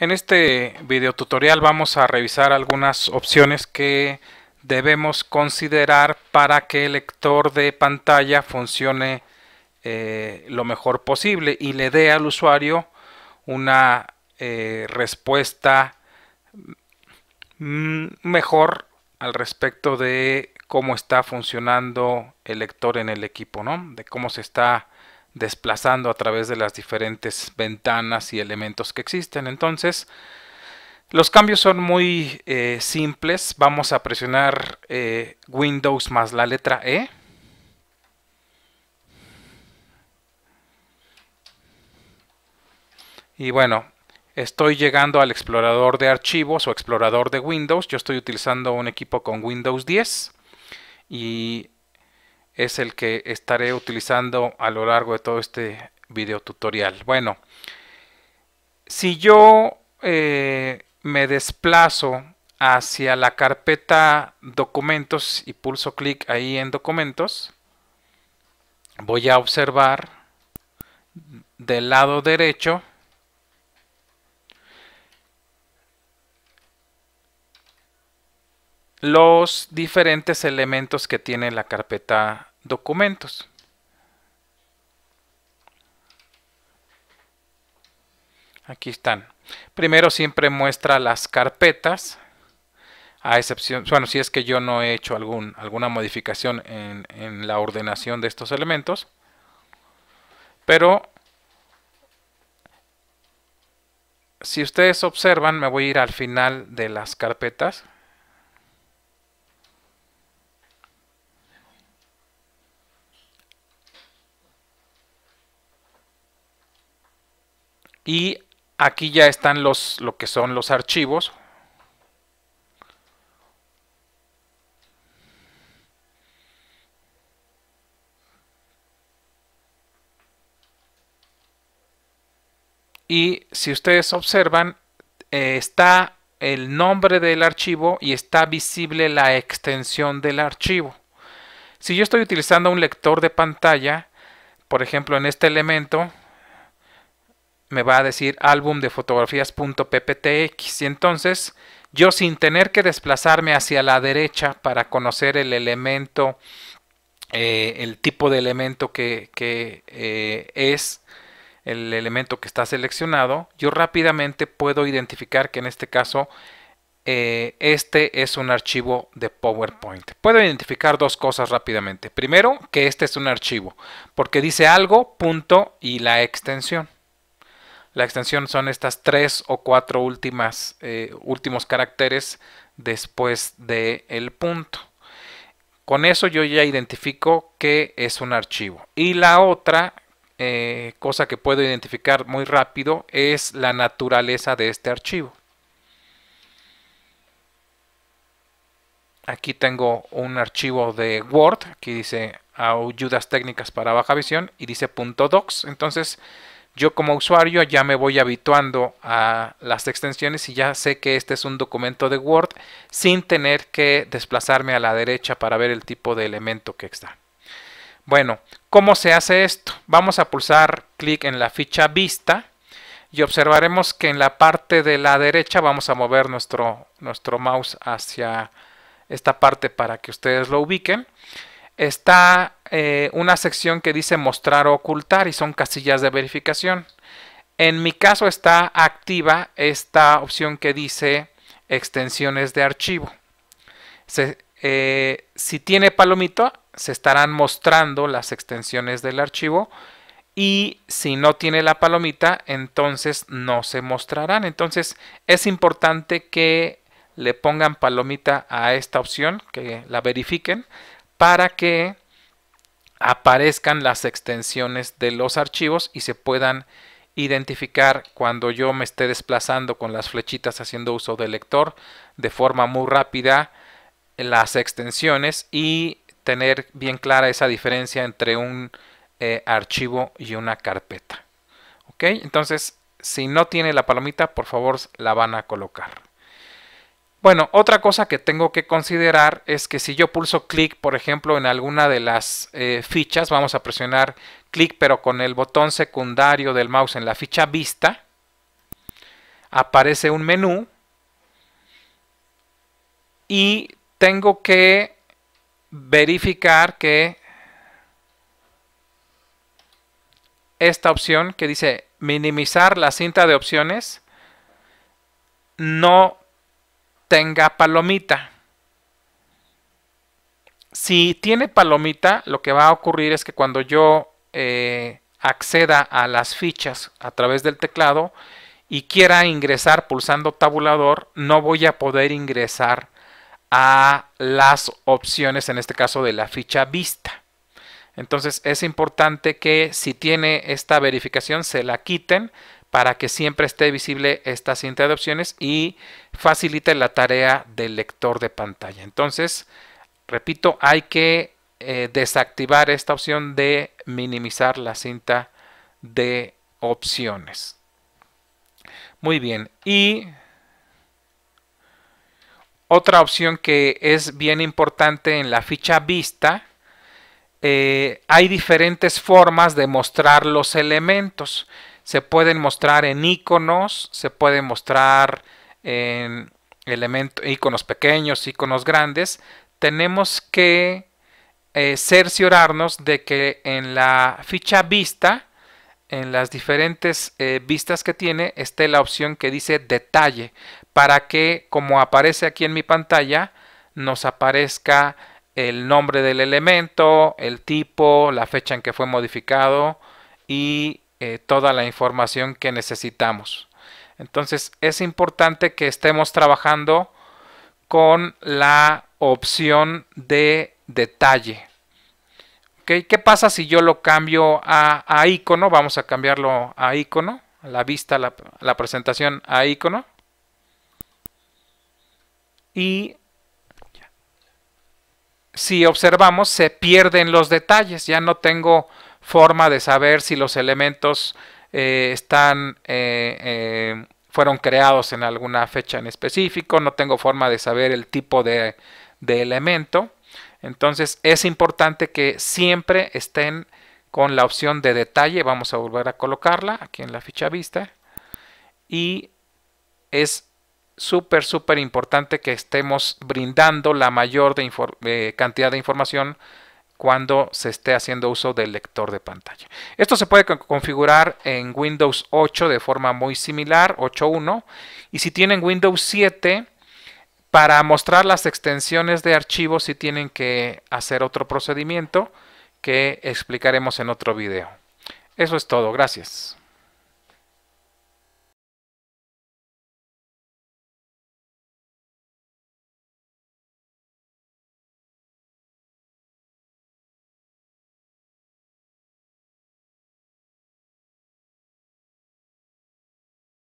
En este video tutorial vamos a revisar algunas opciones que debemos considerar para que el lector de pantalla funcione eh, lo mejor posible y le dé al usuario una eh, respuesta mm, mejor al respecto de cómo está funcionando el lector en el equipo, ¿no? De cómo se está desplazando a través de las diferentes ventanas y elementos que existen. Entonces, los cambios son muy eh, simples. Vamos a presionar eh, Windows más la letra E. Y bueno, estoy llegando al explorador de archivos o explorador de Windows. Yo estoy utilizando un equipo con Windows 10 y es el que estaré utilizando a lo largo de todo este video tutorial. Bueno, si yo eh, me desplazo hacia la carpeta documentos y pulso clic ahí en documentos, voy a observar del lado derecho los diferentes elementos que tiene la carpeta documentos. Aquí están. Primero siempre muestra las carpetas, a excepción, bueno, si es que yo no he hecho algún, alguna modificación en, en la ordenación de estos elementos, pero si ustedes observan, me voy a ir al final de las carpetas. Y aquí ya están los, lo que son los archivos. Y si ustedes observan, eh, está el nombre del archivo y está visible la extensión del archivo. Si yo estoy utilizando un lector de pantalla, por ejemplo en este elemento, me va a decir álbum de fotografías.pptx y entonces yo sin tener que desplazarme hacia la derecha para conocer el elemento, eh, el tipo de elemento que, que eh, es el elemento que está seleccionado, yo rápidamente puedo identificar que en este caso eh, este es un archivo de PowerPoint. Puedo identificar dos cosas rápidamente. Primero, que este es un archivo, porque dice algo, punto y la extensión. La extensión son estas tres o cuatro últimas, eh, últimos caracteres después del el punto. Con eso yo ya identifico que es un archivo. Y la otra eh, cosa que puedo identificar muy rápido es la naturaleza de este archivo. Aquí tengo un archivo de Word, que dice ayudas técnicas para baja visión y dice .docs. Entonces yo como usuario ya me voy habituando a las extensiones y ya sé que este es un documento de Word sin tener que desplazarme a la derecha para ver el tipo de elemento que está. Bueno, ¿cómo se hace esto? Vamos a pulsar clic en la ficha vista y observaremos que en la parte de la derecha vamos a mover nuestro, nuestro mouse hacia esta parte para que ustedes lo ubiquen. Está eh, una sección que dice mostrar o ocultar y son casillas de verificación. En mi caso está activa esta opción que dice extensiones de archivo. Eh, si tiene palomita se estarán mostrando las extensiones del archivo. Y si no tiene la palomita, entonces no se mostrarán. Entonces es importante que le pongan palomita a esta opción, que la verifiquen, para que aparezcan las extensiones de los archivos y se puedan identificar cuando yo me esté desplazando con las flechitas haciendo uso del lector de forma muy rápida las extensiones y tener bien clara esa diferencia entre un eh, archivo y una carpeta. ¿Ok? Entonces, si no tiene la palomita, por favor la van a colocar. Bueno, otra cosa que tengo que considerar es que si yo pulso clic, por ejemplo, en alguna de las eh, fichas, vamos a presionar clic pero con el botón secundario del mouse en la ficha vista, aparece un menú y tengo que verificar que esta opción que dice minimizar la cinta de opciones no tenga palomita. Si tiene palomita, lo que va a ocurrir es que cuando yo eh, acceda a las fichas a través del teclado y quiera ingresar pulsando tabulador, no voy a poder ingresar a las opciones, en este caso de la ficha vista. Entonces es importante que si tiene esta verificación se la quiten para que siempre esté visible esta cinta de opciones y facilite la tarea del lector de pantalla. Entonces, repito, hay que eh, desactivar esta opción de minimizar la cinta de opciones. Muy bien, y otra opción que es bien importante en la ficha vista, eh, hay diferentes formas de mostrar los elementos se pueden mostrar en iconos, se pueden mostrar en elementos, iconos pequeños, iconos grandes. Tenemos que eh, cerciorarnos de que en la ficha vista, en las diferentes eh, vistas que tiene, esté la opción que dice detalle, para que como aparece aquí en mi pantalla, nos aparezca el nombre del elemento, el tipo, la fecha en que fue modificado y eh, toda la información que necesitamos. Entonces es importante que estemos trabajando con la opción de detalle. ¿Qué pasa si yo lo cambio a, icono? Vamos a cambiarlo a icono, la vista, la, la presentación a icono. Y si observamos, se pierden los detalles. Ya no tengo forma de saber si los elementos eh, están, eh, eh, fueron creados en alguna fecha en específico, no tengo forma de saber el tipo de, de elemento. Entonces es importante que siempre estén con la opción de detalle, vamos a volver a colocarla aquí en la ficha vista. Y es súper, súper importante que estemos brindando la mayor de cantidad de información cuando se esté haciendo uso del lector de pantalla. Esto se puede configurar en Windows 8 de forma muy similar, 8.1, y si tienen Windows 7, para mostrar las extensiones de archivos si tienen que hacer otro procedimiento que explicaremos en otro video. Eso es todo, gracias.